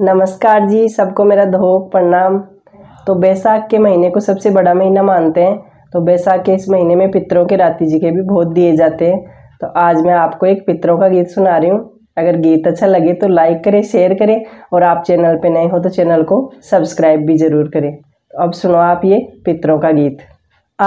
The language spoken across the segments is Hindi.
नमस्कार जी सबको मेरा धोख प्रणाम तो बैसाख के महीने को सबसे बड़ा महीना मानते हैं तो बैसाख के इस महीने में पितरों के राति जी के भी बहुत दिए जाते हैं तो आज मैं आपको एक पितरों का गीत सुना रही हूँ अगर गीत अच्छा लगे तो लाइक करें शेयर करें और आप चैनल पे नए हो तो चैनल को सब्सक्राइब भी ज़रूर करें तो अब सुनो आप ये पितरों का गीत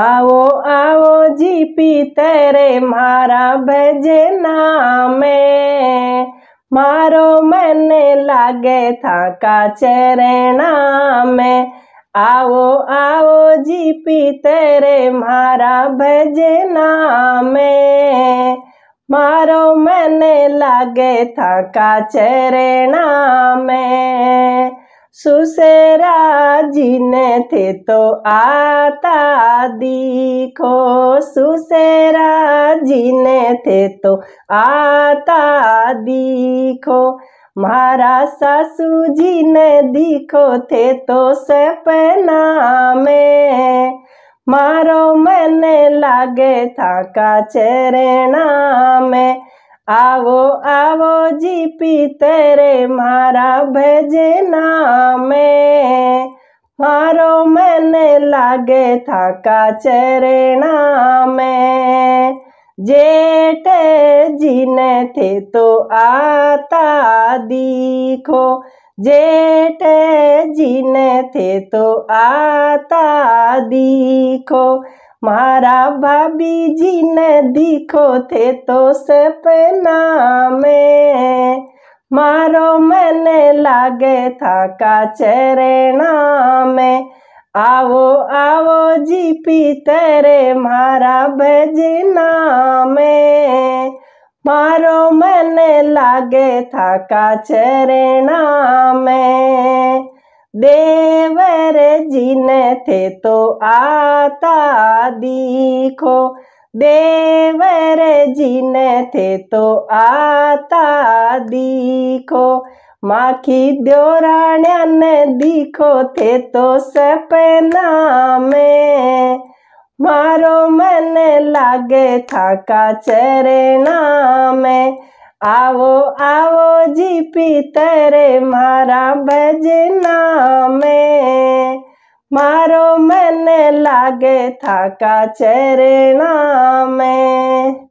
आओ आओ जी पी तेरे मारा भजना में मारो मन लागे थाका चरणा में आओ आओ जी पी तेरे मारा भजना में मारो मन लागे थाका चरणा में सुसेरा जीने थे तो आता दिखो सुसेरा जीने थे तो आता दिखो मारा सासू जी ने दिखो थे तो सपना में मारो मैंने लागे था का चरणा में आवो आवो जी पी तेरे मारा भजना में મારો મને લાગે થાકા ચરણા મેં જેઠજીને થે તો આતા દીખો જેઠજીને થે તો આતા દીખો મારા ભાભીજીને દીખો થે તો સપના મેં મારો મને લાગે થાકા ચરણા મેં આવો આવો જીપી તરે મારા ભજના મેં મારો મને લાગે થાકા ચરણા મેં દેવર જીને તે તો આતા દીખો देवर जिन थे तो आता दिखो माखी द्योराण्यान दिखो थे तो सपना में मारो मन लागे था का चरणा में आवो आवो जी पी तेरे मारा भजना में लागे थाका चरना में